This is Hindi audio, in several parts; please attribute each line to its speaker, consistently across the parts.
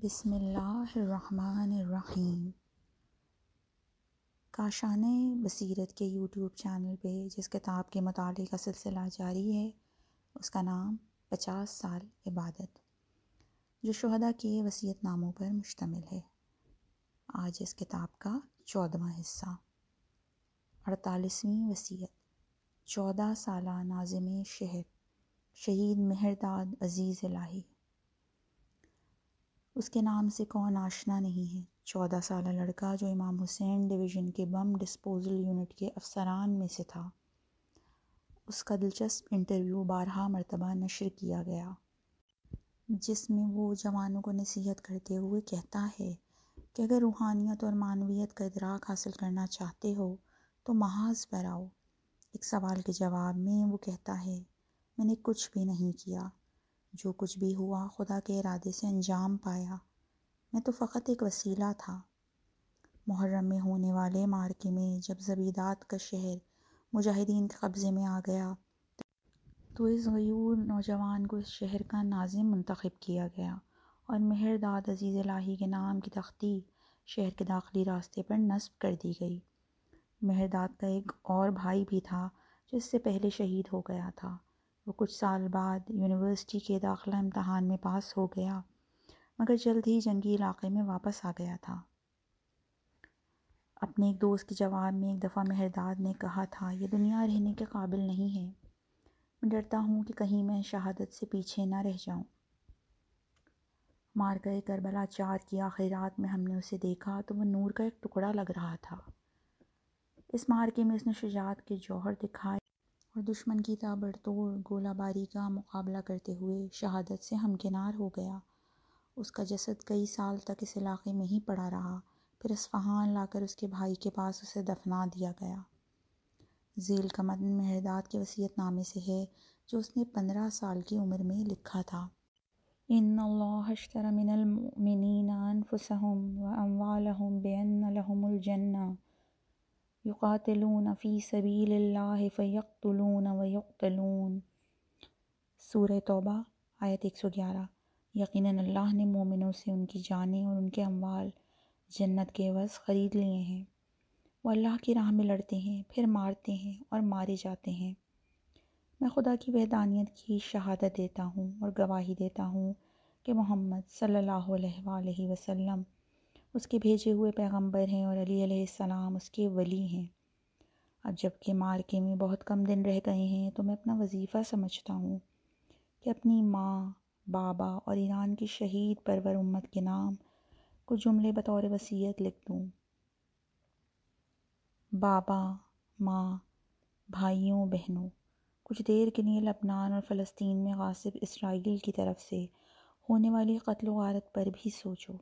Speaker 1: बिसमीम काशान बसीरत के यूट्यूब चैनल पे जिस किताब के मताले का सिलसिला जारी है उसका नाम पचास साल इबादत जो शहदा के वसीयत नामों पर मुश्तमिल है आज इस किताब का चौदवा हिस्सा अड़तालीसवीं वसीयत चौदह साल नाजिम शहर शहीद मेहरदाद अज़ीज़ लाही उसके नाम से कौन आशना नहीं है चौदह साल लड़का जो इमाम हुसैन डिवीज़न के बम डिस्पोजल यूनिट के अफसरान में से था उसका दिलचस्प इंटरव्यू बारहा मरतबा नशर किया गया जिसमें वो जवानों को नसीहत करते हुए कहता है कि अगर रूहानियत और मानवीत का इदराक हासिल करना चाहते हो तो महाज पर आओ एक सवाल के जवाब में वो कहता है मैंने कुछ भी नहीं किया जो कुछ भी हुआ खुदा के इरादे से अंजाम पाया मैं तो फ़कत एक वसीला था मुहर्रम में होने वाले मार्के में जब जबीदात का शहर मुजाहिदीन के कब्ज़े में आ गया तो इस गयूर नौजवान को इस शहर का नाजिम मंतखब किया गया और मेहरदाद अजीज़ लाही के नाम की तख्ती शहर के दाखिली रास्ते पर नस्ब कर दी गई मेहरदाद का एक और भाई भी था जिससे पहले शहीद हो गया था वो कुछ साल बाद यूनिवर्सिटी के दाखला इम्तहान में पास हो गया मगर जल्द ही जंगी इलाके में वापस आ गया था अपने एक दोस्त के जवाब में एक दफ़ा मेहरदाद ने कहा था यह दुनिया रहने के काबिल नहीं है मैं डरता हूँ कि कहीं मैं शहादत से पीछे ना रह जाऊँ मार गए करबला चार की आखिर रात में हमने उसे देखा तो वह नूर का एक टुकड़ा लग रहा था इस मार्के में उसने शुजात के जौहर दिखाए और दुश्मन की ताबड़तोड़ गोलाबारी का मुकाबला करते हुए शहादत से हमकिनार हो गया उसका जसद कई साल तक इस इलाके में ही पड़ा रहा फिर इस्फहान लाकर उसके भाई के पास उसे दफना दिया गया जेल का मतन मेहरदाद के नामे से है जो उसने पंद्रह साल की उम्र में लिखा था من المؤمنين أنفسهم وأموالهم بأن لهم الجنة युकातलून फ़ी सबील फ़यकतलून वयकतलून सूर तौबा आयत 111 यकीनन अल्लाह ने मोमिनों से उनकी जानें और उनके अमवाल जन्नत के एवज ख़रीद लिए हैं वो अल्लाह की राह में लड़ते हैं फिर मारते हैं और मारे जाते हैं मैं खुदा की वहदानियत की शहादत देता हूँ और गवाही देता हूँ कि मोहम्मद सल्लल्लाहु अलैहि वसल्लम उसके भेजे हुए पैगंबर हैं और अली सलाम उसके वली हैं अब जबकि मार्के में बहुत कम दिन रह गए हैं तो मैं अपना वजीफ़ा समझता हूँ कि अपनी माँ बाबा और ईरान की शहीद परवर उम्मत के नाम कुछ जुमले बतौर वसीयत लिख दूँ बाबा माँ भाइयों बहनों कुछ देर के लिए लबनान और फ़लस्तीन में गासिब इसराइल की तरफ से होने वाली कत्ल वारत पर भी सोचो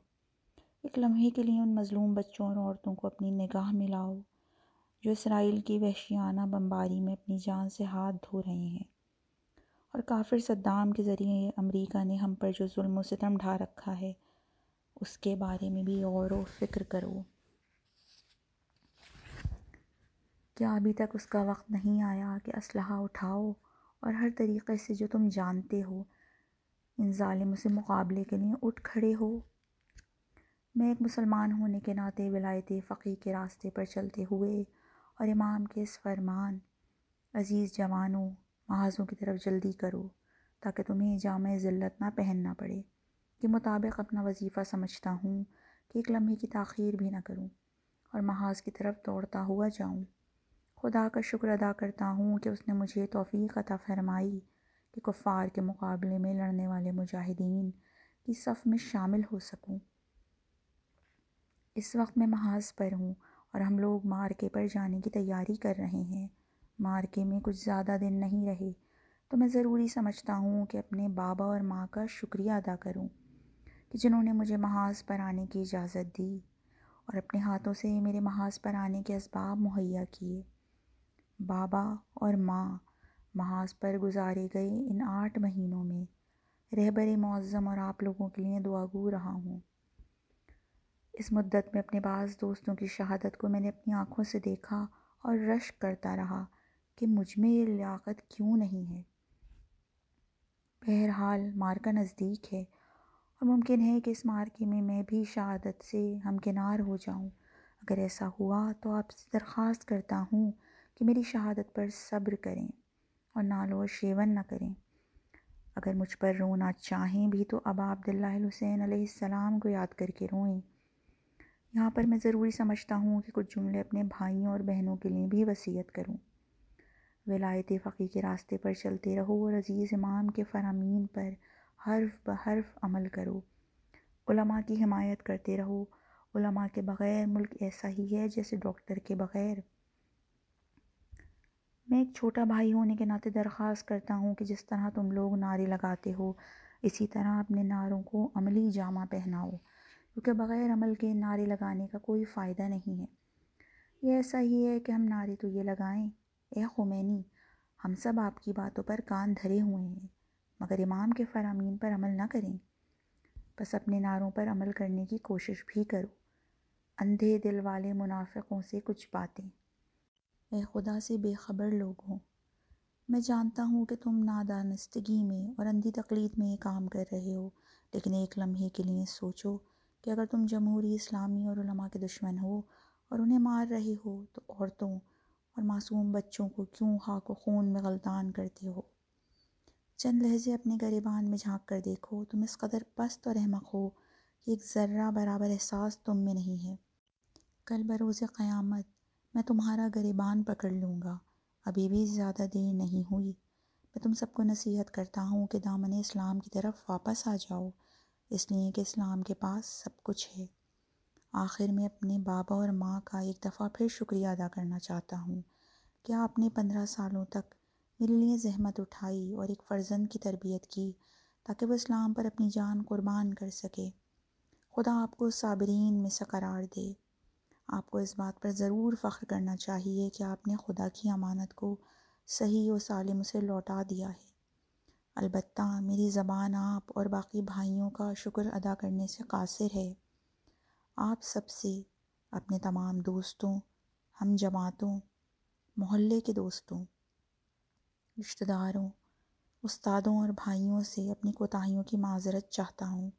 Speaker 1: एक लम्हे के लिए उन मज़लूम बच्चों और औरतों को अपनी निगाह में लाओ जो इसराइल की वहशियाना बमबारी में अपनी जान से हाथ धो रहे हैं और काफिर सद्दाम के ज़रिए अमरीका ने हम पर जो जुल्म सितम ढा रखा है उसके बारे में भी और फिक्र करो क्या अभी तक उसका वक्त नहीं आया कि असलहा उठाओ और हर तरीक़े से जो तुम जानते हो इन ालिमों से मुकाबले के लिए उठ खड़े हो मैं एक मुसलमान होने के नाते विलायती फ़कीर के रास्ते पर चलते हुए और इमाम के इस फरमान अज़ीज़ जवानों महाजों की तरफ जल्दी करो ताकि तुम्हें जाम ज़िल्लत ना पहनना पड़े के मुताबिक अपना वजीफ़ा समझता हूँ कि एक लम्हे की तखीर भी ना करूँ और महाज की तरफ दौड़ता हुआ जाऊँ खुदा का शुक्र अदा करता हूँ कि उसने मुझे तोफ़ी अता फरमाई कि कुफ़ार के मुकाबले में लड़ने वाले मुजाहिदीन की सफ़ में शामिल हो सकूँ इस वक्त मैं महाज पर हूँ और हम लोग मार्के पर जाने की तैयारी कर रहे हैं मार्के में कुछ ज़्यादा दिन नहीं रहे तो मैं ज़रूरी समझता हूँ कि अपने बाबा और माँ का शुक्रिया अदा करूँ कि जिन्होंने मुझे महाज पर आने की इजाज़त दी और अपने हाथों से मेरे महाज पर आने के इसबाब मुहैया किए बाबा और माँ महाज पर गुजारे गए इन आठ महीनों में रहबर मौज़म और आप लोगों के लिए दुआगू रहा हूँ इस मुद्दत में अपने बाज़ दोस्तों की शहादत को मैंने अपनी आँखों से देखा और रश करता रहा कि मुझ में ये लियाकत क्यों नहीं है बहरहाल मार्का नज़दीक है और मुमकिन है कि इस मार्के में मैं भी शहादत से हमकिनार हो जाऊं अगर ऐसा हुआ तो आपसे दरख्वास्त करता हूं कि मेरी शहादत पर सब्र करें और नालो शेवन न करें अगर मुझ पर रोना चाहें भी तो अब आबदुल्ला हुसैन सलाम को याद करके रोएं यहाँ पर मैं ज़रूरी समझता हूँ कि कुछ जुमले अपने भाइयों और बहनों के लिए भी वसीयत करूँ वलायत फ़कीर के रास्ते पर चलते रहो और अज़ीज़ इमाम के फरामीन पर हर्फ ब हर्फ अमल करो उलमा की हिमायत करते रहो उलमा के बग़ैर मुल्क ऐसा ही है जैसे डॉक्टर के बग़ैर मैं एक छोटा भाई होने के नाते दरख्वास्त करता हूँ कि जिस तरह तुम लोग नारे लगाते हो इसी तरह अपने नारों को अमली जामा पहनाओ क्योंकि बग़ैर अमल के नारे लगाने का कोई फ़ायदा नहीं है ये ऐसा ही है कि हम नारे तो ये लगाएं ए खुमैनी हम सब आपकी बातों पर कान धरे हुए हैं मगर इमाम के फरामीन पर अमल ना करें बस अपने नारों पर अमल करने की कोशिश भी करो अंधे दिल वाले मुनाफिकों से कुछ बातें ए खुदा से बेखबर लोग हों मैं जानता हूँ कि तुम नादानस्तगी में और अंधी तकलीद में काम कर रहे हो लेकिन एक लम्हे के लिए सोचो कि अगर तुम जमहूरी इस्लामी और के दुश्मन हो और उन्हें मार रहे हो तो औरतों और मासूम बच्चों को क्यों खाक व खून में गलतान करते हो चंद लहजे अपने गरेबान में झांक कर देखो तुम इस कदर पस्त और अहमक हो कि एक ज़र्रा बराबर एहसास तुम में नहीं है कल बरोज़ क़यामत मैं तुम्हारा गरेबान पकड़ लूँगा अभी भी ज़्यादा देर नहीं हुई मैं तुम सबको नसीहत करता हूँ कि दामन इस्लाम की तरफ वापस आ जाओ इसलिए कि इस्लाम के पास सब कुछ है आखिर में अपने बाबा और माँ का एक दफ़ा फिर शुक्रिया अदा करना चाहता हूँ कि आपने पंद्रह सालों तक मेरे लिए जहमत उठाई और एक फ़र्जंद की तरबियत की ताकि वह इस्लाम पर अपनी जान कुर्बान कर सके खुदा आपको साबरीन में करार दे आपको इस बात पर ज़रूर फ़ख्र करना चाहिए कि आपने खुदा की अमानत को सही और सालिम से लौटा दिया है अलबत्ता मेरी ज़बान आप और बाकी भाइयों का शुक्र अदा करने से कासिर है आप सब से अपने तमाम दोस्तों हम जमातों मोहल्ले के दोस्तों रिश्तेदारों उस्तादों और भाइयों से अपनी कोताहियों की माजरत चाहता हूँ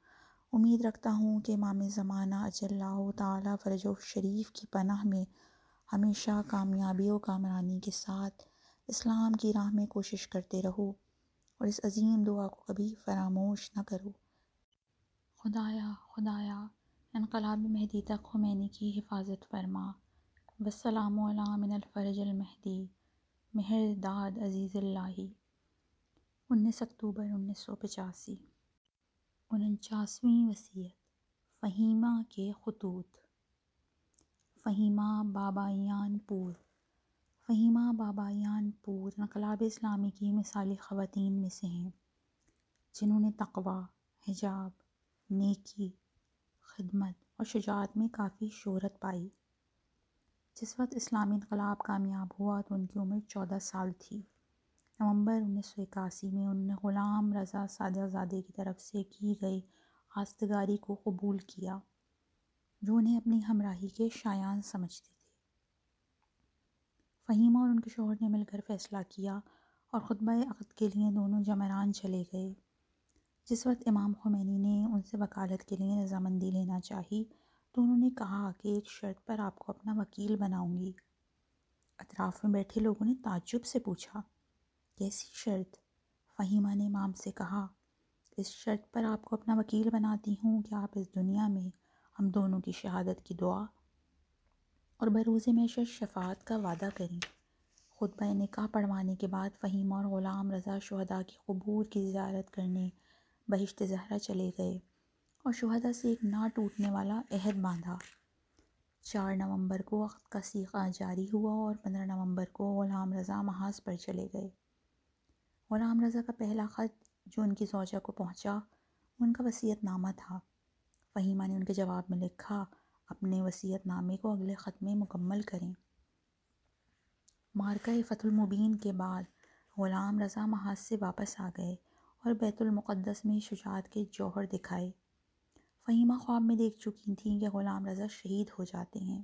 Speaker 1: उम्मीद रखता हूँ कि मामे ज़माना अजल्ला ताला फ़र्ज शरीफ की पनाह में हमेशा कामयाबी कामयाबियों कामरानी के साथ इस्लाम की राह में कोशिश करते रहो और इस अजीम दुआ को कभी फरामोश न करो खुदाया खुदाया इनकलाब मेहदी तक खुमैनी की हिफाजत फरमा वसलामफ़रजलमहदी महरदाद अज़ीज़ल्लाही उन्नीस अक्टूबर उन्नीस सौ पचासी उनचासवीं वसीयत फ़हीमा के खतूत फ़हीमा यानपुर फ़हीमा बाबायानपुर इनकलाब इस्लामी की मिसाली ख़वातीन में से हैं जिन्होंने तकवा हिजाब नेकी खिदमत और शुजात में काफ़ी शोहरत पाई जिस वक्त इस्लामी इनकलाब कामयाब हुआ तो उनकी उम्र चौदह साल थी नवंबर उन्नीस सौ इक्यासी में उन्होंने ग़ुलाम रज़ा साजाजादे की तरफ से की गई आस्तगारी को कबूल किया जो उन्हें अपनी हमराही के शायान समझते फ़हीमा और उनके शोहर ने मिलकर फ़ैसला किया और ख़ुतबा अक़द के लिए दोनों जमरान चले गए जिस वक्त इमाम खुमैनी ने उनसे वकालत के लिए रजामंदी लेना चाही तो उन्होंने कहा कि एक शर्त पर आपको अपना वकील बनाऊंगी अतराफ़ में बैठे लोगों ने ताजुब से पूछा कैसी शर्त फ़हीमा ने इमाम से कहा इस शर्त पर आपको अपना वकील बनाती हूँ कि आप इस दुनिया में हम दोनों की शहादत की दुआ और बरूज़ मेशर शफात का वादा करें खुतब निकाह पढ़वाने के बाद फ़हीम और ग़ुलाम रज़ा शहदा की कबूर की ज़्यारत करने बहिश्त जहरा चले गए और शहदा से एक ना टूटने वाला अहद बांधा चार नवंबर को वक्त का सीखा जारी हुआ और पंद्रह नवंबर को ग़ुलाम रज़ा महाज पर चले गए ग़ुलाम रज़ा का पहला ख़त जो उनकी सौजा को पहुँचा उनका वसीयत नामा था फ़हीमा ने उनके जवाब में लिखा अपने वसीयत नामे को अगले ख़त में मुकम्मल करें मार्का फ़तुलमुबीन के बाद ग़ुलाम रजा महाज से वापस आ गए और बैतुलमक़दस में शुजात के जौहर दिखाए फ़हीमा ख्वाब में देख चुकी थीं कि ग़ुलाम रजा शहीद हो जाते हैं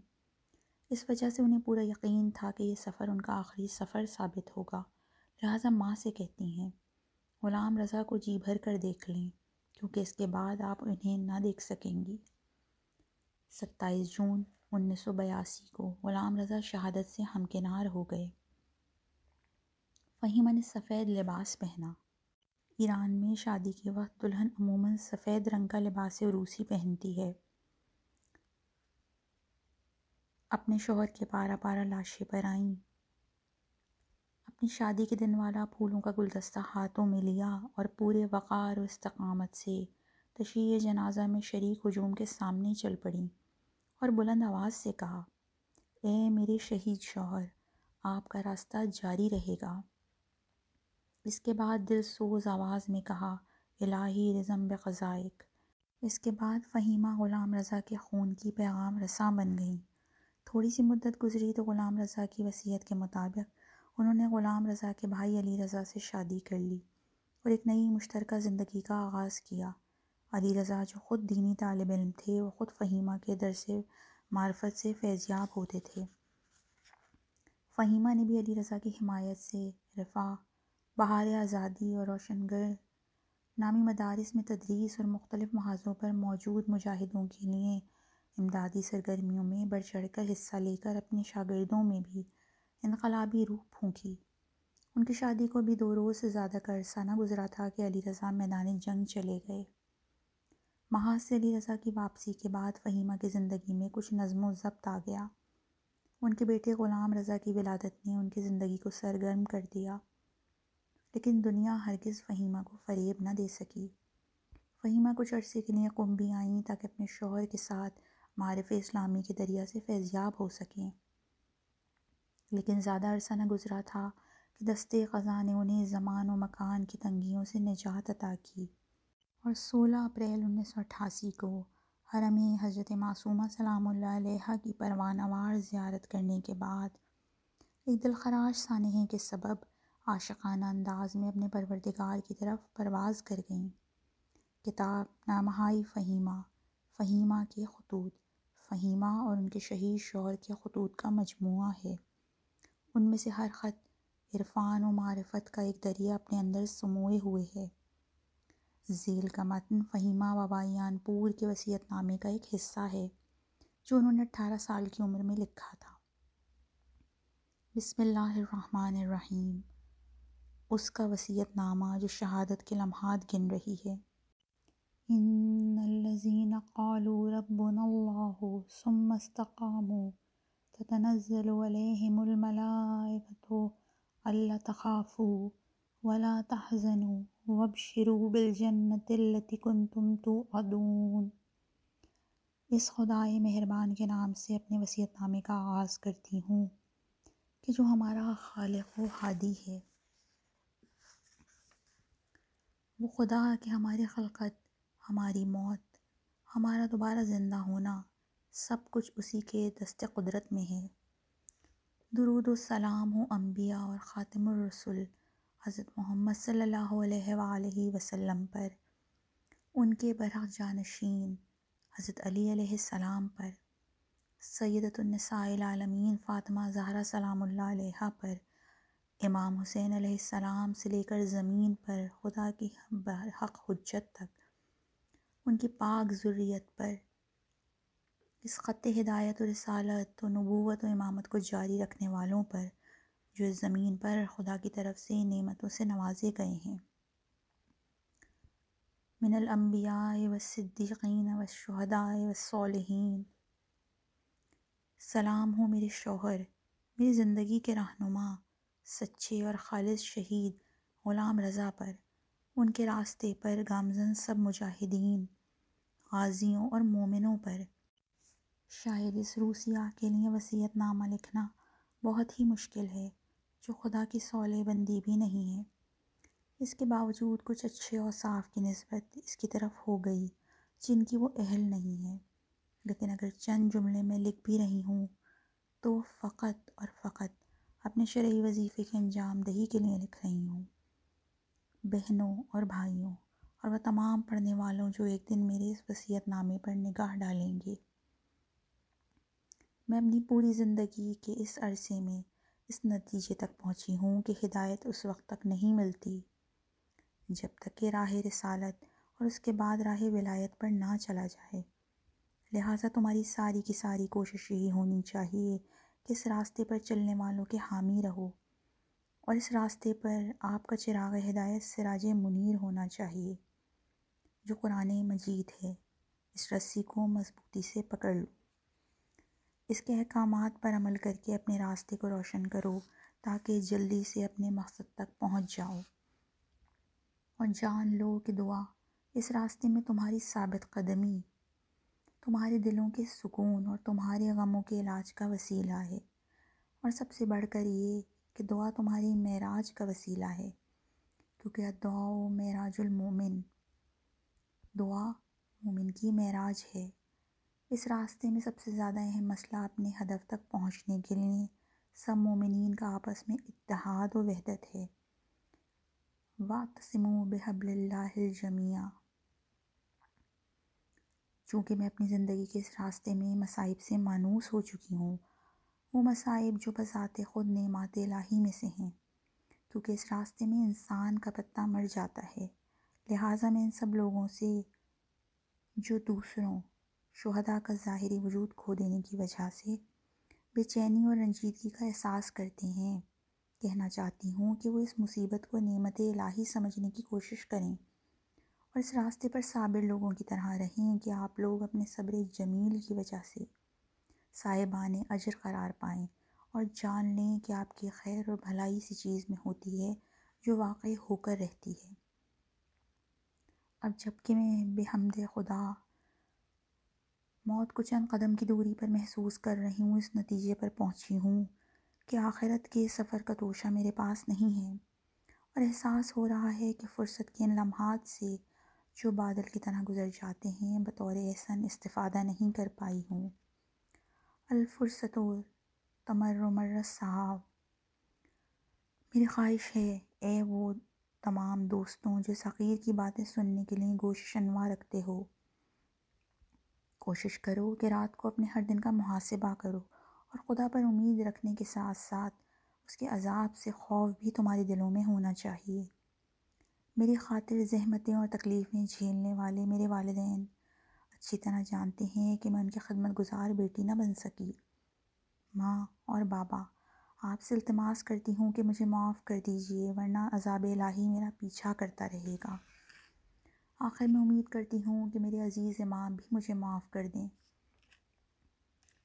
Speaker 1: इस वजह से उन्हें पूरा यकीन था कि यह सफ़र उनका आखिरी सफ़र साबित होगा लिहाजा माँ से कहती हैं ग़ुलाम रजा को जी भर कर देख लें क्योंकि इसके बाद आप उन्हें ना देख सकेंगी सत्ताईस जून उन्नीस सौ बयासी को ग़ुलाम रज़ा शहादत से हमकिनार हो गए फ़हीमा ने सफ़ेद लिबास पहना ईरान में शादी के वक्त दुल्हन अमूमन सफ़ेद रंग का लिबास रूसी पहनती है अपने शोहर के पारा पारा लाशें पर आईं अपनी शादी के दिन वाला फूलों का गुलदस्ता हाथों में लिया और पूरे वक़ार और इस्तकामत से तशीर जनाजा में शरीक हजूम के सामने चल पड़ी और बुलंद आवाज़ से कहा ए मेरे शहीद शौहर आपका रास्ता जारी रहेगा इसके बाद दिल सोज आवाज़ में कहा इलाही रज़म बज़ाइक इसके बाद फ़हीमा ग़ुलाम रज़ा के खून की पैगाम रसा बन गई थोड़ी सी मुद्दत गुजरी तो ग़ुलाम रज़ा की वसीयत के मुताबिक उन्होंने ग़ुलाम रज़ा के भाई अली रज़ा से शादी कर ली और एक नई मुश्तरक ज़िंदगी का आगाज़ किया अली रज़ा जो ख़ुद दीनी तालब इम थे वो ख़ुद फ़हीमा के से मार्फत से फैज़याब होते थे फ़हीमा ने भी अली रज़ा की हमायत से रफ़ा बहार आज़ादी और रोशनगर नामी मदारस में तदरीस और मुख्तलिफ महाजों पर मौजूद मुजाहिदों के लिए इमदादी सरगर्मियों में बढ़ चढ़ कर हिस्सा लेकर अपने शागिर्दों में भी इनकलाबी रूह फूकी उनकी शादी को भी दो रोज़ से ज़्यादा का अरसा ना गुज़रा था कि अली रज़ा मैदान जंग चले गए महाज से अली रज़ा की वापसी के बाद फ़हीमा की ज़िंदगी में कुछ नज़म ज़ब्त आ गया उनके बेटे ग़ुलाम रज़ा की विलादत ने उनकी ज़िंदगी को सरगर्म कर दिया लेकिन दुनिया हरगिज़ फ़हीमा को फरेब ना दे सकी फ़हीमा कुछ अरसे के लिए कुंभी आईं ताकि अपने शोहर के साथ मारफ इस्लामी के दरिया से फैज़याब हो सकें लेकिन ज़्यादा अरसा न गुज़रा था कि दस्ते ख़ज़ा ने उन्हें ज़मान व मकान की तंगियों से निजात अता की और 16 अप्रैल उन्नीस को हरम हज़रत मासूमा सलाम की परवानवार ज़्यारत करने के बाद एक दिलखराश सानहे के सबब आशाना अंदाज में अपने परवरदिगार की तरफ परवाज़ कर गईं किताब नामहाई फ़हीमा फ़हीमा के खतूत फ़हीमा और उनके शहीद शौर के खतूत का मजमू है उनमें से हर ख़त इरफान व मारफत का एक दरिया अपने अंदर समोए हुए है ज़ेल का मतन फ़हीमा वबायानपुर के वसीयतनामे का एक हिस्सा है जो उन्होंने अट्ठारह साल की उम्र में लिखा था बिसमीम उसका वसीयत नामा जो शहादत के लम्हात गिन रही है इन वबशरू बिलजन्नतिल्लति कुंतुम तो अदून इस खुदाए मेहरबान के नाम से अपने वसीयतनामे का आगाज़ करती हूँ कि जो हमारा खालिक व हादी है वो खुदा के हमारे खलकत हमारी मौत हमारा दोबारा ज़िंदा होना सब कुछ उसी के दस्ते कुदरत में है दरूद सलाम हो अम्बिया और ख़ातम रसुल हज़रत मोहम्मद सल्ह वसम पर उनके बरह जानशीन हज़रत अली सलाम पर सैदतुलनसाआलमीन फ़ातिमा ज़हरा सलामुल्लाह पर इमाम हुसैन आसमाम से लेकर ज़मीन पर खुदा की बरहक हजत तक उनकी पाक ज़ुर्रियत पर इस ख़त हिदायत और रसालत व नबूत व इमामत को जारी रखने वालों पर जो इस ज़मीन पर खुदा की तरफ से नेमतों से नवाजे गए हैं मिनल अम्बिया वसिद्दीकीन वशहदा वसालहीन सलाम हो मेरे शोहर मेरी ज़िंदगी के रहनुमा सच्चे और ख़ालिद शहीद ग़ुलाम रज़ा पर उनके रास्ते पर गामजन सब मुजाहिदीन गाजियों और मोमिनों पर शायद इस रूसिया के लिए वसीयतनामा लिखना बहुत ही मुश्किल है जो खुदा की सौले बंदी भी नहीं है इसके बावजूद कुछ अच्छे और साफ़ की नस्बत इसकी तरफ हो गई जिनकी वो अहल नहीं है लेकिन अगर चंद जुमले में लिख भी रही हूँ तो फ़कत और फ़कत अपने शर्य वजीफ़े की अंजाम दही के लिए लिख रही हूँ बहनों और भाइयों और वह तमाम पढ़ने वालों जो एक दिन मेरे इस वसीयत नामे पर निगाह डालेंगे मैं अपनी पूरी ज़िंदगी के इस अरसे में इस नतीजे तक पहुँची हूँ कि हिदायत उस वक्त तक नहीं मिलती जब तक कि राह रसालत और उसके बाद राह विलायत पर ना चला जाए लिहाजा तुम्हारी सारी की सारी कोशिश यही होनी चाहिए कि इस रास्ते पर चलने वालों के हामी रहो और इस रास्ते पर आपका चिराग हिदायत सिराज मुनीर होना चाहिए जो कुरान मजीद है इस रस्सी को मज़बूती से पकड़ लो इसके अहकाम पर अमल करके अपने रास्ते को रोशन करो ताकि जल्दी से अपने मकसद तक पहुंच जाओ और जान लो कि दुआ इस रास्ते में तुम्हारी साबित कदमी तुम्हारे दिलों के सुकून और तुम्हारे गमों के इलाज का वसीला है और सबसे बढ़कर ये कि दुआ तुम्हारी मेराज का वसीला है क्योंकि दुआ मोमिन दुआ मोमिन की मेराज है इस रास्ते में सबसे ज़्यादा अहम मसला अपने हदफ तक पहुँचने के लिए सब मोमिन का आपस में इतहाद व वहदत है वातसमो बेहबल्लाजमिया चूँकि मैं अपनी ज़िंदगी के इस रास्ते में मसाइब से मानूस हो चुकी हूँ वो मसाइब जो बसात ख़ुद नमात लाही में से हैं क्योंकि इस रास्ते में इंसान का पत्ता मर जाता है लिहाजा मैं इन सब लोगों से जो दूसरों शुहदा का ज़ाहरी वजूद खो देने की वजह से बेचैनी और रंजीदगी का एहसास करते हैं कहना चाहती हूँ कि वो इस मुसीबत को नेमत इलाही समझने की कोशिश करें और इस रास्ते पर साबिर लोगों की तरह रहें कि आप लोग अपने सब्र जमील की वजह से साहिबान अजर करार पाएँ और जान लें कि आपकी खैर और भलाई सी चीज़ में होती है जो वाकई होकर रहती है अब जबकि मैं बेहमद खुदा मौत को चंद कदम की दूरी पर महसूस कर रही हूँ इस नतीजे पर पहुँची हूँ कि आखिरत के सफ़र का तोशा मेरे पास नहीं है और एहसास हो रहा है कि फ़ुर्सत के इन लम्हात से जो बादल की तरह गुज़र जाते हैं बतौर एहसन इस्तादा नहीं कर पाई हूँ अलफ़ुर्सत तमर्रमर साहब मेरी ख्वाहिश है ए वो तमाम दोस्तों जो फ़कीर की बातें सुनने के लिए गोश शनवा रखते हो कोशिश करो कि रात को अपने हर दिन का मुहासिबा करो और खुदा पर उम्मीद रखने के साथ साथ उसके अजाब से खौफ भी तुम्हारे दिलों में होना चाहिए मेरी खातिर जहमतें और तकलीफ़ें झेलने वाले मेरे वालदेन अच्छी तरह जानते हैं कि मैं उनकी खदमत गुजार बेटी ना बन सकी माँ और बाबा आपसे अल्तमास करती हूँ कि मुझे माफ़ कर दीजिए वरना अजाब लाही मेरा पीछा करता रहेगा आखिर में उम्मीद करती हूँ कि मेरे अज़ीज़ इमाम भी मुझे माफ़ कर दें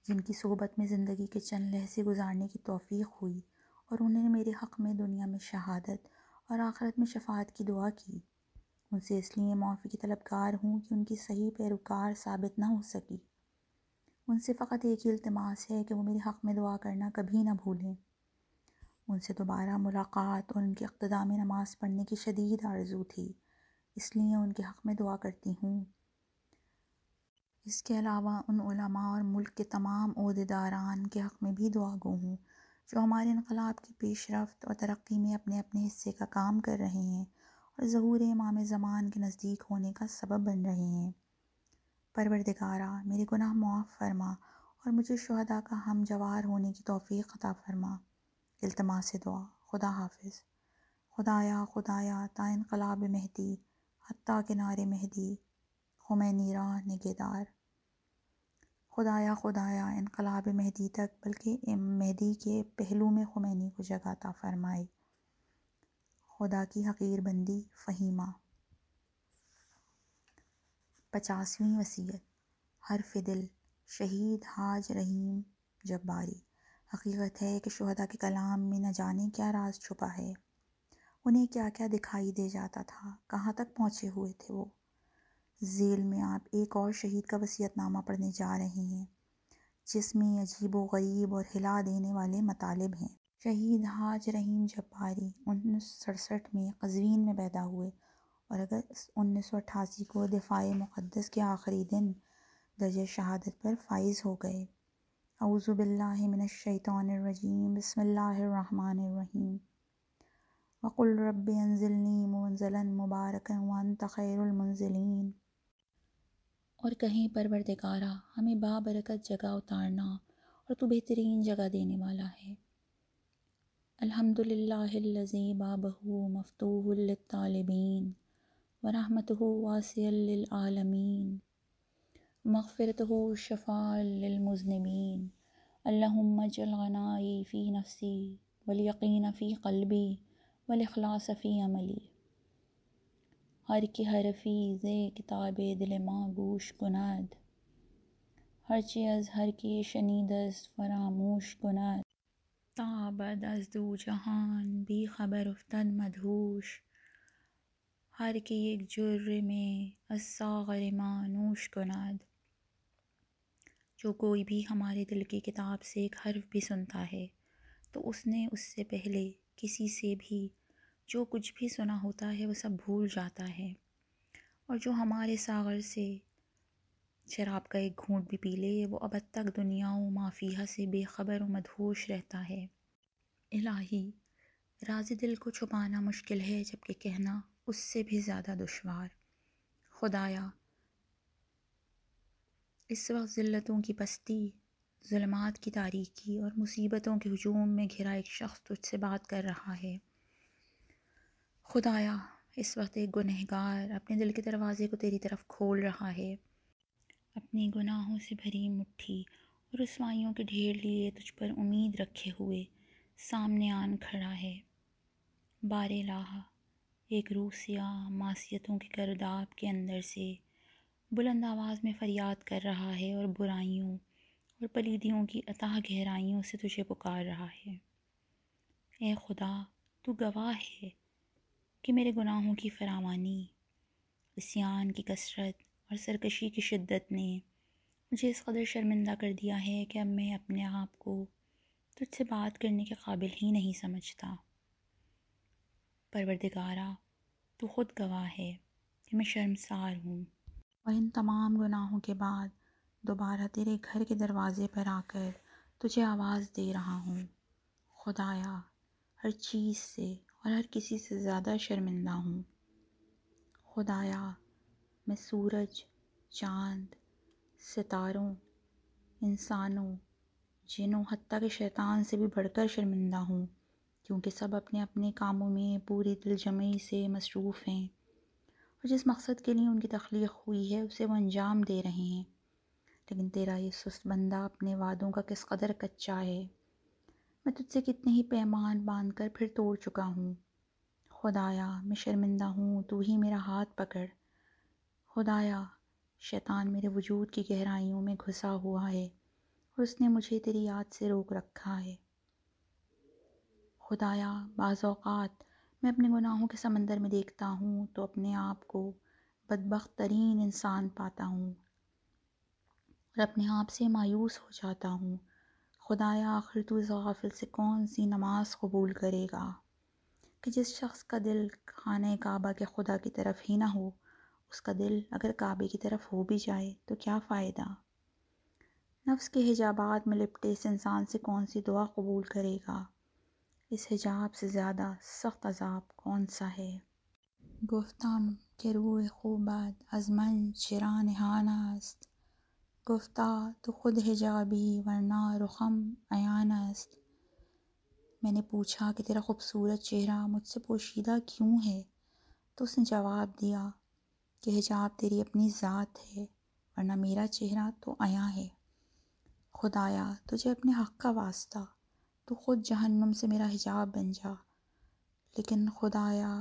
Speaker 1: जिनकी सोबत में ज़िंदगी के चंद लहसे गुजारने की तोफ़ी हुई और उन्होंने मेरे हक़ में दुनिया में शहादत और आखरत में शफात की दुआ की उनसे इसलिए माफ़ी की तलबगार हूँ कि उनकी सही पैरोकार साबित ना हो सकी उनसे फ़कत एक ही अल्तमास है कि वो मेरे हक़ में दुआ करना कभी ना भूलें उनसे दोबारा मुलाकात और उनकी अक्तदाम नमाज़ पढ़ने की शदीद आरजू थी इसलिए उनके हक़ में दुआ करती हूँ इसके अलावा उन और मुल्क के तमाम अहदेदारान के हक़ में भी दुआ गो हूँ जो हमारे इनकलाब की पेशरफ और तरक्की में अपने अपने हिस्से का काम कर रहे हैं और ज़हूर इमाम ज़मान के नज़दीक होने का सबब बन रहे हैं परवरदिगारा मेरे गुनाह मुआफ़ फरमा और मुझे शहदा का हम जवार होने की तोफ़ी अता फरमा इल्तमास दुआ खुदा हाफिज़ खुदाया खुदाया ता इनकलाब महती हती के नारे महदी खुमैनी राह नगेदार खुदाया खुदाया इनकलाब मेहदी तक बल्कि मेहदी के पहलू में खुमैनी को जगाता फ़रमाए खुदा की हकीर बंदी फ़हीमा पचासवीं वसीयत हर फिदिल शहीद हाज रहीम जब्बारी हकीकत है कि शहदा के कलाम में न जाने क्या राज छुपा है उन्हें क्या क्या दिखाई दे जाता था कहाँ तक पहुँचे हुए थे वो जेल में आप एक और शहीद का वसीयतनामा पढ़ने जा रहे हैं जिसमें अजीब व गरीब और हिला देने वाले मतालब हैं शहीद हाज रहीम जपारी उन्नीस सड़सठ में कजवीन में पैदा हुए और अगर उन्नीस सौ अट्ठासी को दिफाए मुक़दस के आखिरी दिन दर्ज शहादत पर फाइज हो गए अउज़ुबिल्लिमिनशैतरजीम बसमीम وقل رب انزلनी मुंजलन मुबारक वंत खैरमंजिलीन और कहीं परवरदिगारा हमें बाबरकत जगह उतारना और तू बेहतरीन जगह देने वाला है अलहमदिल्लाजी बाबहू मफतूलतालबीन वरहमत वासमीन मगफ़रत शफ़ालमज़नबीन अल्लाम जलानाई फ़ी नफसी वलयकीन फ़ी कलबी वलखलासफ़ी अमली हर के हरफी ज़े किताब दिल माँ गोश गुनाद हर चे अज हर के शनीदस फरामोश गुनाद ताबद अज दो जहान बे खबर उफ्तन मदहोश हर के एक जुर्र में असागर मानूश गुनाद जो कोई भी हमारे दिल की किताब से एक हर्फ भी सुनता है तो उसने उससे पहले किसी से भी जो कुछ भी सुना होता है वो सब भूल जाता है और जो हमारे सागर से शराब का एक घूंट भी पी ले वो अब तक दुनिया माफिया से बेखबर व मदहोश रहता है इलाही राज दिल को छुपाना मुश्किल है जबकि कहना उससे भी ज़्यादा दुशवार खुदाया इस वक्त ज़िल्लतों की पस्ती ज़ुलमात की तारीकी और मुसीबतों के हजूम में घिरा एक शख्स तुझसे बात कर रहा है खुदाया इस वक्त एक गुनहगार अपने दिल के दरवाज़े को तेरी तरफ खोल रहा है अपने गुनाहों से भरी मुट्ठी और रसवाइयों के ढेर लिए तुझ पर उम्मीद रखे हुए सामने आन खड़ा है बार लाहा एक रूसिया मासीतों के करदाब के अंदर से बुलंद आवाज़ में फ़रियाद कर रहा है और बुराइयों और पलीदियों की अतः गहराइयों से तुझे पुकार रहा है ए खुदा तू गवाह है कि मेरे गुनाहों की फरावानी इसियान की कसरत और सरकशी की शिद्दत ने मुझे इस कदर शर्मिंदा कर दिया है कि अब मैं अपने आप को तुझसे बात करने के काबिल ही नहीं समझता परवरदिगारा तू खुद गवाह है कि मैं शर्मसार हूँ और इन तमाम गुनाहों के बाद दोबारा तेरे घर के दरवाज़े पर आकर तुझे आवाज़ दे रहा हूँ खुदाया हर चीज़ से और हर किसी से ज़्यादा शर्मिंदा हूँ खुदाया मैं सूरज चांद सितारों इंसानों जिनों हती के शैतान से भी बढ़कर शर्मिंदा हूँ क्योंकि सब अपने अपने कामों में पूरी दिलजमी से मसरूफ़ हैं और जिस मकसद के लिए उनकी तख्लीक हुई है उसे वो अंजाम दे रहे हैं लेकिन तेरा ये सुस्त बंदा अपने वादों का किस कदर कच्चा है मैं तुझसे कितने ही पैमान बांध कर फिर तोड़ चुका हूँ खुदाया मैं शर्मिंदा हूँ तू ही मेरा हाथ पकड़ खुदाया शैतान मेरे वजूद की गहराइयों में घुसा हुआ है और उसने मुझे तेरी याद से रोक रखा है खुदाया बाज़ात मैं अपने गुनाहों के समंदर में देखता हूँ तो अपने आप को बदबख तरीन इंसान पाता हूँ और अपने आप से मायूस हो जाता हूँ खुदाया आखिर तो गाफिल से कौन सी नमाज कबूल करेगा कि जिस शख्स का दिल खाने काबा के खुदा की तरफ ही ना हो उसका दिल अगर काबे की तरफ हो भी जाए तो क्या फ़ायदा नफ्स के हिजाबात में लिपटे इस इंसान से कौन सी दुआ कबूल करेगा इस हिजाब से ज़्यादा सख्त अजाब कौन सा है गुफ्तम के روی خوبت अजमन من नहाना گفتا तो खुद हिजाबी वरना रुखम अयान अस्त मैंने पूछा कि तेरा ख़ूबसूरत चेहरा मुझसे पोशीदा क्यों है तो उसने जवाब दिया कि हिजाब तेरी अपनी ज़ात है वरना मेरा चेहरा तो आया है खुद तुझे अपने हक़ का वास्ता तो खुद जहन्नुम से मेरा हिजाब बन जा लेकिन खुद आया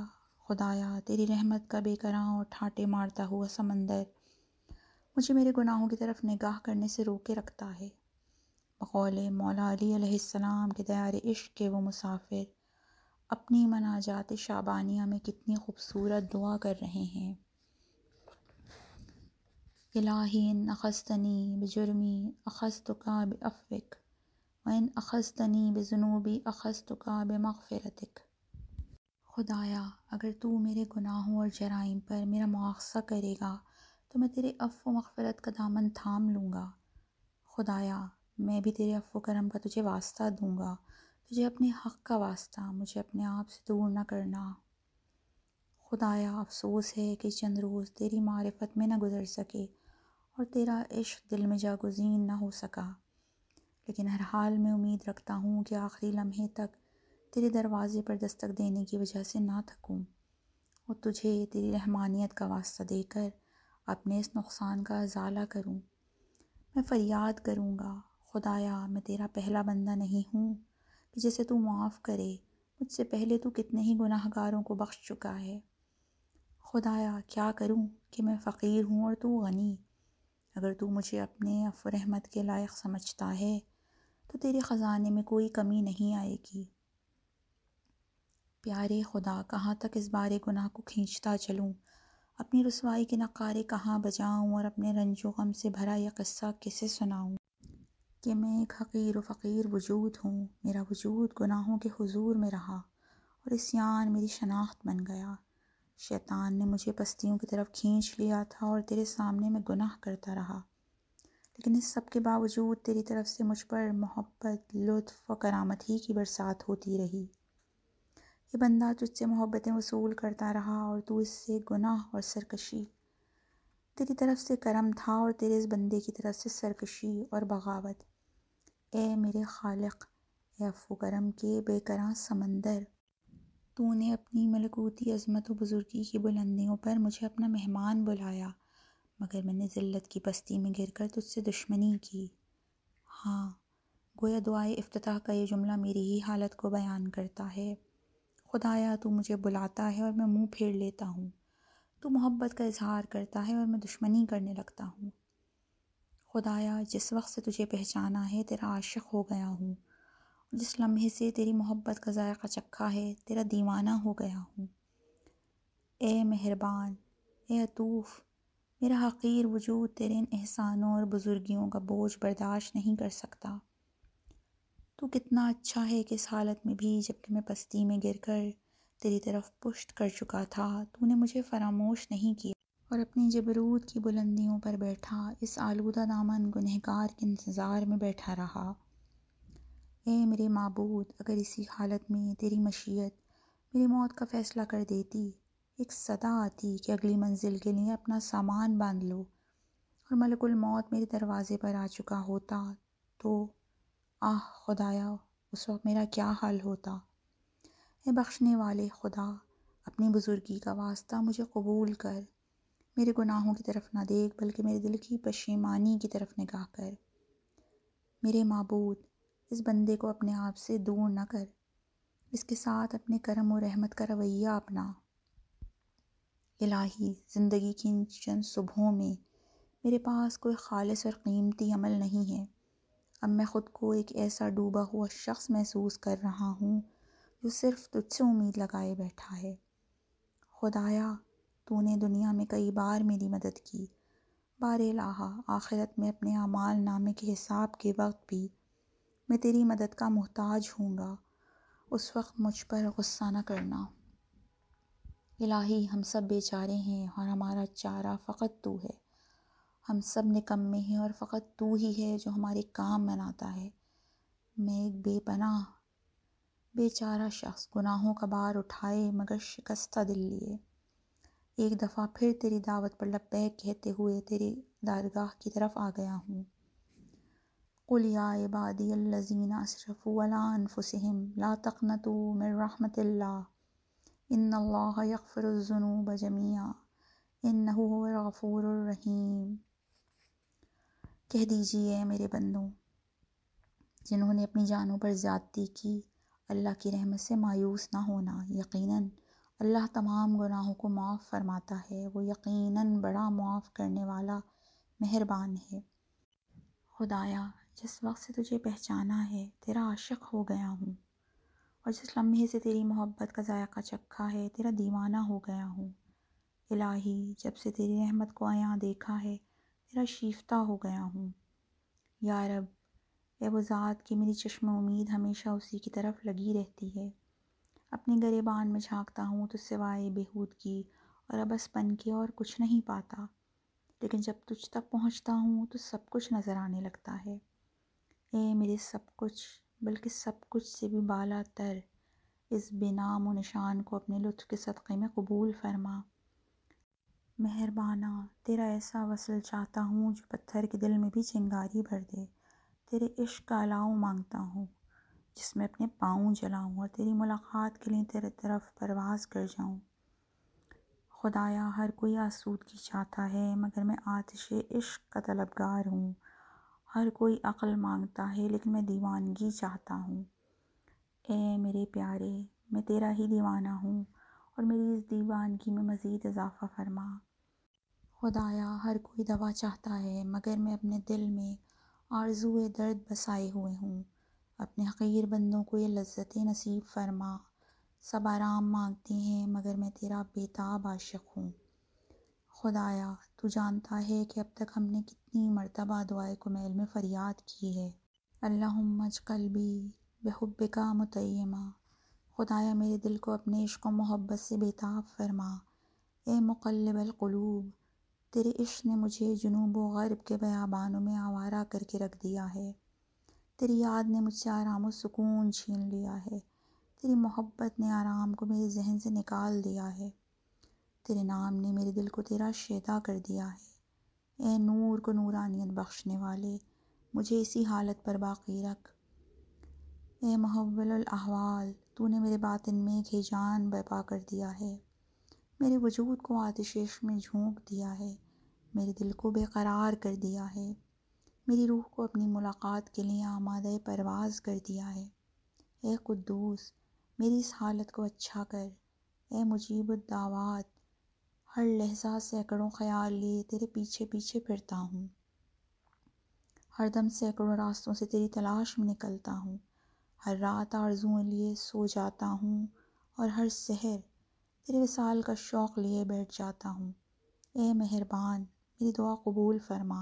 Speaker 1: खुद तेरी रहमत का बेकर और ठाटे मारता हुआ समंदर मुझे मेरे गुनाहों की तरफ निगाह करने से रोके रखता है बकौल मौला के दयार इश्क के वो मुसाफिर अपनी मनाजात शाबानिया में कितनी खूबसूरत दुआ कर रहे हैं इलाहीन अखस्तनी बजुर्मी बे बफ़िक वन अखस्तनी बजनूबी का बमफ़रतिक खुदाया अगर तू मेरे गुनाहों और जराइम पर मेरा मुआवसा करेगा तो मैं तेरे अफ़ मफ़रत का दामन थाम लूँगा खुदाया मैं भी तेरे अफ़ो करम का तुझे वास्ता दूँगा तुझे अपने हक़ का वास्ता मुझे अपने आप से दूर ना करना खुदाया अफसोस है कि चंद रोज़ तेरी मारफत में ना गुज़र सके और तेरा इश्क दिल में जागुजीन ना हो सका लेकिन हर हाल में उम्मीद रखता हूँ कि आखिरी लम्हे तक तेरे दरवाज़े पर दस्तक देने की वजह से ना थकूँ और तुझे तेरी रहमानियत का वास्ता देकर अपने इस नुकसान का अजाला करूं मैं फरियाद करूंगा खुदाया मैं तेरा पहला बंदा नहीं हूँ कि जिसे तू माफ़ करे मुझसे पहले तू कितने ही गुनाहगारों को बख्श चुका है खुदाया क्या करूं कि मैं फ़कीर हूँ और तू गनी अगर तू मुझे अपने अफरहमत रहमत के लायक समझता है तो तेरे ख़जाने में कोई कमी नहीं आएगी प्यारे खुदा कहाँ तक इस बारे गुनाह को खींचता चलूँ अपनी रसवाई के नक़ारे कहाँ बजाऊँ और अपने रंजो गम से भरा यह क़स्सा किसे सुनाऊँ कि मैं एक हक़ीर व फ़कीर वजूद हूँ मेरा वजूद गुनाहों के हुजूर में रहा और इस यान मेरी शनाख्त बन गया शैतान ने मुझे पस्तियों की तरफ खींच लिया था और तेरे सामने मैं गुनाह करता रहा लेकिन इस सब के बावजूद तेरी तरफ से मुझ पर मोहब्बत लुत्फ़ व करामत ही की बरसात होती रही ये बंदा तुझसे मोहब्बतें वसूल करता रहा और तू इससे गुनाह और सरकशी तेरी तरफ से करम था और तेरे इस बंदे की तरफ से सरकशी और बगावत ए मेरे खालिक ए अफो करम के बेकरा समंदर तूने अपनी मलकूती अजमत व बुज़ुर्गी की बुलंदियों पर मुझे अपना मेहमान बुलाया मगर मैंने ज़िल्लत की बस्ती में गिर कर तुझसे दुश्मनी की हाँ गोया दुआए अफ्ताह का ये जुमला मेरी ही हालत को बयान करता है खुदाया तू मुझे बुलाता है और मैं मुंह फेर लेता हूँ तू मोहब्बत का इजहार करता है और मैं दुश्मनी करने लगता हूँ खुदाया जिस वक्त से तुझे पहचाना है तेरा आशिक हो गया हूँ जिस लम्हे से तेरी मोहब्बत का जायका चखा है तेरा दीवाना हो गया हूँ ए मेहरबान ए अतूफ़ मेरा हकीर वजूद तेरे इन एहसानों और बुज़ुर्गियों का बोझ बर्दाश्त नहीं कर सकता तो कितना अच्छा है कि इस हालत में भी जबकि मैं पस्ती में गिर कर तेरी तरफ पुष्ट कर चुका था तूने मुझे फरामोश नहीं किया और अपनी जबरूद की बुलंदियों पर बैठा इस आलूदा दामन गुनहगार के इंतज़ार में बैठा रहा ए मेरे मबूद अगर इसी हालत में तेरी मशीयत मेरी मौत का फ़ैसला कर देती एक सदा आती कि अगली मंजिल के लिए अपना सामान बांध लो और मलकुल मौत मेरे दरवाज़े पर आ चुका होता तो आह खुदाया उस वक्त मेरा क्या हाल होता ए बख्शने वाले खुदा अपनी बुज़ुर्गी का वास्ता मुझे कबूल कर मेरे गुनाहों की तरफ ना देख बल्कि मेरे दिल की पशेमानी की तरफ निगाह कर मेरे मबूद इस बंदे को अपने आप से दूर ना कर इसके साथ अपने करम और रहमत का रवैया अपना इलाही ज़िंदगी की इन चंद सुबहों में मेरे पास कोई खालिस और कीमती अमल नहीं है अब मैं ख़ुद को एक ऐसा डूबा हुआ शख्स महसूस कर रहा हूँ जो सिर्फ़ तुझसे उम्मीद लगाए बैठा है खुदाया तूने दुनिया में कई बार मेरी मदद की बार लाहा आखिरत में अपने अमाल नामे के हिसाब के वक्त भी मैं तेरी मदद का मोहताज हूँगा उस वक्त मुझ पर गुस्सा न करना इलाही हम सब बेचारे हैं और हमारा चारा फ़कत तू है हम सब निकम्मे हैं और फ़कत तू ही है जो हमारे काम बनाता है मैं एक बेपनाह बेचारा शख्स गुनाहों का बार उठाए मगर शिकस्ता दिल लिए एक दफ़ा फिर तेरी दावत पर लपह कहते हुए तेरी दारगाह की तरफ आ गया हूँ कुलिया इबादी ला तकनतु मिर रहमतिल्ला इन अल्लाह यकफ़रुज़नूब इन्नहु रहीम कह दीजिए मेरे बंदों जिन्होंने अपनी जानों पर ज़्यादती की अल्लाह की रहमत से मायूस ना होना यकीनन अल्लाह तमाम गुनाहों को माफ़ फरमाता है वो यकीनन बड़ा माफ़ करने वाला मेहरबान है खुदाया जिस वक्त से तुझे पहचाना है तेरा आशिक हो गया हूँ और जिस लम्हे से तेरी मोहब्बत का जायका चखा है तेरा दीवाना हो गया हूँ इलाही जब से तेरी रहमत को आया देखा है मेरा शीफ्ता हो गया हूँ यारब ए वो ज़ात की मेरी चश्म उम्मीद हमेशा उसी की तरफ लगी रहती है अपने गरेबान में झांकता हूँ तो सिवाय बेहूद की और अबसपन के और कुछ नहीं पाता लेकिन जब तुझ तक पहुँचता हूँ तो सब कुछ नज़र आने लगता है ए मेरे सब कुछ बल्कि सब कुछ से भी बाला तर इस बेनाम व निशान को अपने लुत्फ़ के सदक़े में कबूल फरमा मेहरबाना तेरा ऐसा वसल चाहता हूँ जो पत्थर के दिल में भी चिंगारी भर दे तेरे इश्क का अलाव मांगता हूँ जिसमें अपने पाँव जलाऊँ और तेरी मुलाकात के लिए तेरे तरफ परवाज़ कर जाऊँ खुदाया हर कोई आसूदगी चाहता है मगर मैं आतिश इश्क का तलबगार हूँ हर कोई अक्ल मांगता है लेकिन मैं दीवानगी चाहता हूँ ए मेरे प्यारे मैं तेरा ही दीवाना हूँ और मेरी इस दीवानगी में मज़ीद इजाफ़ा फरमा खुदाया हर कोई दवा चाहता है मगर मैं अपने दिल में आरजुए दर्द बसाए हुए हूँ अपने हकीर बंदों को ये लज्जत नसीब फरमा सब आराम मांगते हैं मगर मैं तेरा बेताब आशिक हूँ खुदाया तू जानता है कि अब तक हमने कितनी मरतबा दुआए मेल में फ़रियाद की है अल्लाह भी बेहब का मुतयमा खुदाया मेरे दिल को अपने इश्क मोहब्बत से बेताब फरमा ए मुकलबलूब तेरे इश्क ने मुझे जुनूब व गरब के बयाबानों में आवारा करके रख दिया है तेरी याद ने मुझसे आराम व सुकून छीन लिया है तेरी मोहब्बत ने आराम को मेरे जहन से निकाल दिया है तेरे नाम ने मेरे दिल को तेरा शेदा कर दिया है ए नूर को नूरानियत बख्शने वाले मुझे इसी हालत पर बाकी रख ए महवल अहवाल तूने मेरे बातिन में एक जान बपा कर दिया है मेरे वजूद को आतिशेश में झोंक दिया है मेरे दिल को बेकरार कर दिया है मेरी रूह को अपनी मुलाकात के लिए आमादा परवाज़ कर दिया है ए कुद्दूस मेरी इस हालत को अच्छा कर ए मुजीब दावात हर लहजा सैकड़ों ख्याल लिए तेरे पीछे पीछे फिरता हूँ हर दम सैकड़ों रास्तों से तेरी तलाश में निकलता हूँ हर रात आरजुओं लिए सो जाता हूँ और हर शहर तेरे विसाल का शौक़ लिए बैठ जाता हूँ ए मेहरबान मेरी दुआ कबूल फरमा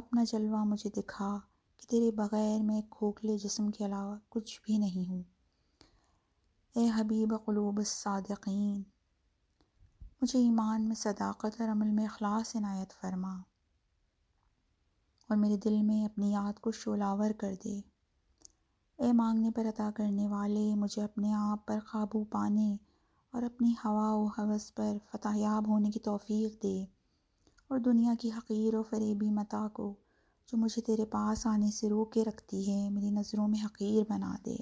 Speaker 1: अपना जलवा मुझे दिखा कि तेरे बग़ैर मैं खोखले जिस्म के अलावा कुछ भी नहीं हूँ ए हबीब क़लूब सदीन मुझे ईमान में सदाकत और अमल में अखलास इनायत फरमा और मेरे दिल में अपनी याद को शोलावर कर दे ए मांगने पर अदा करने वाले मुझे अपने आप पर काबू पाने और अपनी हवा व हवस पर याब होने की तौफीक दे और दुनिया की हकीर व फरेबी मता को जो मुझे तेरे पास आने से रोक के रखती है मेरी नज़रों में हकीर बना दे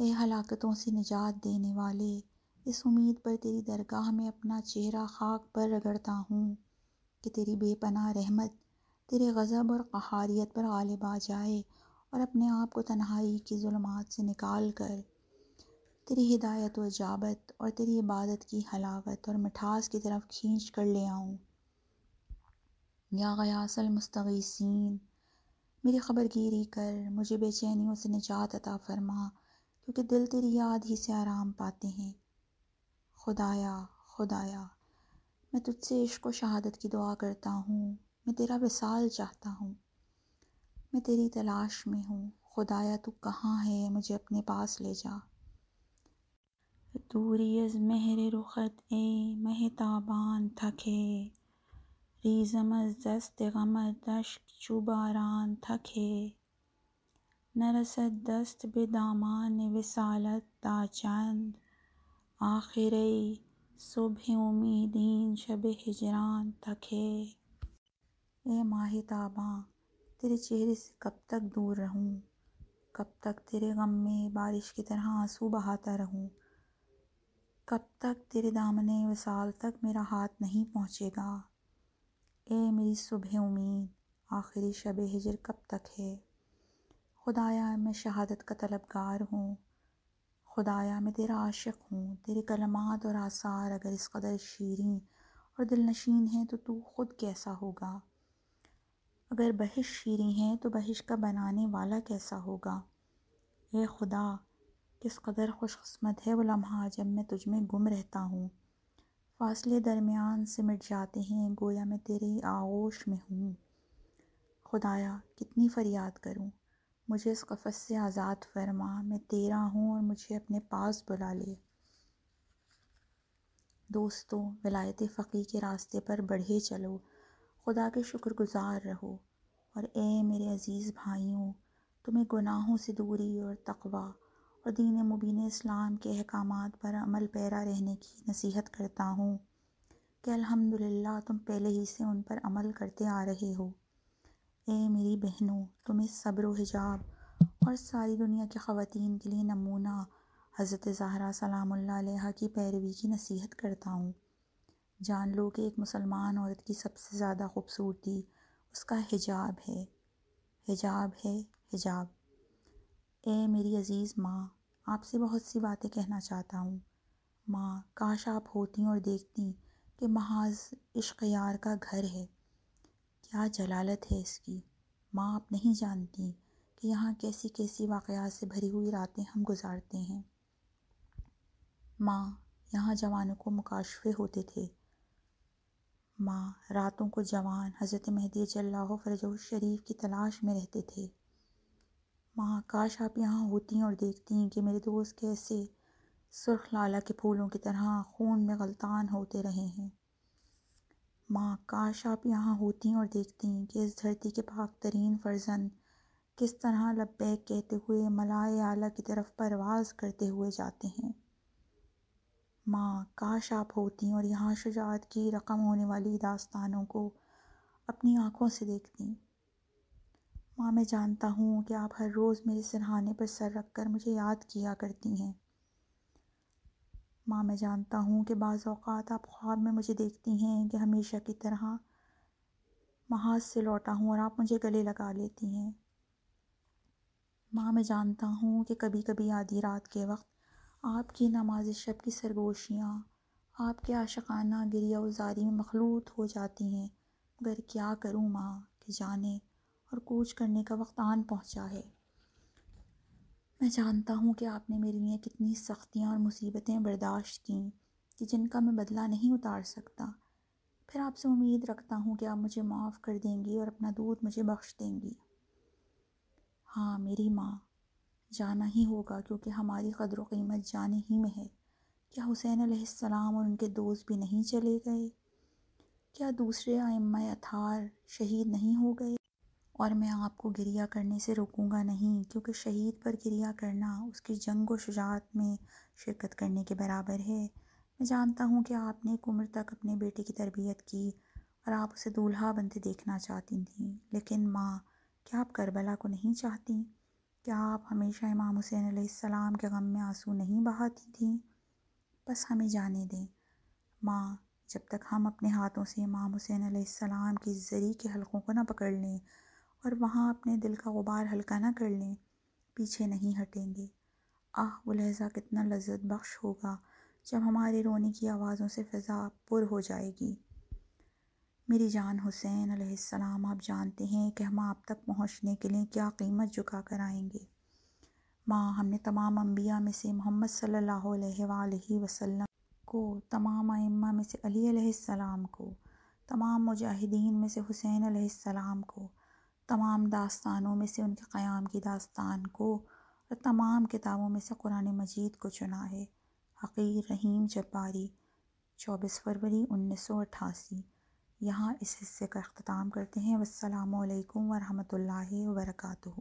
Speaker 1: ए हलाकतों से निजात देने वाले इस उम्मीद पर तेरी दरगाह में अपना चेहरा खाक पर रगड़ता हूँ कि तेरी बेपनाह रहमत तेरे गज़ब और कहारियत पर गालिब आ जाए और अपने आप को तन्हाई की जुलमात से निकाल कर तेरी हिदायत व जाबत और तेरी इबादत की हलावत और मिठास की तरफ खींच कर ले आऊँ या गयासल मुस्तगीसिन मेरी खबर गिरी कर मुझे बेचैनियों से निजात अता फरमा क्योंकि दिल तेरी याद ही से आराम पाते हैं खुदाया खुदाया मैं तुझसे इश्क व शहादत की दुआ करता हूँ मैं तेरा विसाल चाहता हूँ मैं तेरी तलाश में हूँ खुदाया तू कहाँ है मुझे अपने पास ले जा دوری از مهر رخت ای مه تابان تکه ریزم از دست غمت اشک چو باران تکه نرسد دست به دامان وصالت تا چند آخر ای صبح امیدین شب هجران تکه ए माही ताबा तेरे चेहरे से कब तक दूर रहूं कब तक तेरे गम में बारिश की तरह आंसू बहाता रहूं कब तक तेरे दामने वसाल तक मेरा हाथ नहीं पहुँचेगा ए मेरी सुबह उम्मीद आखिरी शब हिजर कब तक है खुदाया मैं शहादत का तलबगार हूँ खुदाया मैं तेरा आशिक हूँ तेरे कलमात और आसार अगर इस कदर शीरें और दिलनशीन हैं तो तू खुद कैसा होगा अगर बहिश शीरें हैं तो बहिश का बनाने वाला कैसा होगा ए खुदा किस कदर खुशकस्मत है वो लम्हा जब मैं तुझ में गुम रहता हूँ फासले दरमियान से मिट जाते हैं गोया मैं तेरे आगोश में हूँ खुदाया कितनी फरियाद करूँ मुझे इस कफ़स से आज़ाद फरमा मैं तेरा हूँ और मुझे अपने पास बुला ले दोस्तों विलायत फ़कीर के रास्ते पर बढ़े चलो खुदा के शुक्रगुजार रहो और ए मेरे अज़ीज़ भाइयों तुम्हें गुनाहों से दूरी और तकवा और दीन मुबीन इस्लाम के अहकाम पर अमल पैरा रहने की नसीहत करता हूँ कि अल्हम्दुलिल्लाह तुम पहले ही से उन पर अमल करते आ रहे हो ए मेरी बहनों तुम्हें सब्र हिजाब और सारी दुनिया की ख़वातीन के लिए नमूना हज़रत ज़हरा सलाम की पैरवी की नसीहत करता हूँ जान लो कि एक मुसलमान औरत की सबसे ज़्यादा खूबसूरती उसका हिजाब है हिजाब है हिजाब ए मेरी अज़ीज़ माँ आपसे बहुत सी बातें कहना चाहता हूँ माँ काश आप होती और देखती कि महाज इश्क यार का घर है क्या जलालत है इसकी माँ आप नहीं जानती कि यहाँ कैसी कैसी वाक़ात से भरी हुई रातें हम गुजारते हैं माँ यहाँ जवानों को मुकाशफे होते थे माँ रातों को जवान हज़रत महदी जल्लाह फरजो शरीफ की तलाश में रहते थे माँ काश आप यहाँ होती हैं और देखती कि मेरे दोस्त कैसे सुर्ख लाला के फूलों की तरह खून में गलतान होते रहे हैं माँ काश आप यहाँ होती हैं और देखती कि इस धरती के पाक तरीन फर्जन किस तरह लब्बैक कहते हुए मलाए आला की तरफ परवाज़ करते हुए जाते हैं माँ काश आप होती और यहाँ शजात की रकम होने वाली दास्तानों को अपनी आँखों से देखती माँ मैं जानता हूँ कि आप हर रोज़ मेरे सिरहाने पर सर रख कर मुझे याद किया करती हैं माँ मैं जानता हूँ कि बाज़ आप ख्वाब में मुझे देखती हैं कि हमेशा की तरह महाज से लौटा हूँ और आप मुझे गले लगा लेती हैं माँ मैं जानता हूँ कि कभी कभी आधी रात के वक्त आपकी नमाज शब की सरगोशियाँ आपके आशकाना गिरिया उजारी में मखलूत हो जाती हैं मगर क्या करूँ माँ कि जाने और कूच करने का वक्त आन पहुंचा है मैं जानता हूं कि आपने मेरे लिए कितनी सख्तियां और मुसीबतें बर्दाश्त की कि जिनका मैं बदला नहीं उतार सकता फिर आपसे उम्मीद रखता हूँ कि आप मुझे माफ़ कर देंगी और अपना दूध मुझे बख्श देंगी हाँ मेरी माँ जाना ही होगा क्योंकि हमारी कदर कीमत जाने ही में है क्या हुसैन आसमाम और उनके दोस्त भी नहीं चले गए क्या दूसरे आयमा अथार शहीद नहीं हो गए और मैं आपको गिरिया करने से रोकूंगा नहीं क्योंकि शहीद पर गिरिया करना उसकी जंग व शुजात में शिरकत करने के बराबर है मैं जानता हूँ कि आपने एक उम्र तक अपने बेटे की तरबियत की और आप उसे दूल्हा बनते देखना चाहती थी लेकिन माँ क्या आप करबला को नहीं चाहती क्या आप हमेशा इमाम हुसैन सलाम के गम में आंसू नहीं बहाती थी बस हमें जाने दें माँ जब तक हम अपने हाथों से इमाम हुसैन सलाम की ज़री के हलकों को ना पकड़ लें और वहाँ अपने दिल का गुबार हल्का ना कर लें पीछे नहीं हटेंगे आह वो लहज़ा कितना लज्जत बख्श होगा जब हमारे रोने की आवाज़ों से फ़िज़ा पुर हो जाएगी मेरी जान हुसैन अलैहिस्सलाम आप जानते हैं कि हम आप तक पहुँचने के लिए क्या कीमत झुका कर आएंगे माँ हमने तमाम अम्बिया में से मोहम्मद सल्लल्लाहु अलैहि वसल्लम को तमाम अम्मा में से अली अलैहिस्सलाम को तमाम मुजाहिदीन में से हुसैन अलैहिस्सलाम को तमाम दास्तानों में से उनके क़याम की दास्तान को और तमाम किताबों में से कुरान मजीद को चुना है हकीर रहीम जब्बारी चौबीस फरवरी उन्नीस सौ अट्ठासी यहाँ इस हिस्से का अख्ताम करते हैं वालेकुम वरहमल वर्का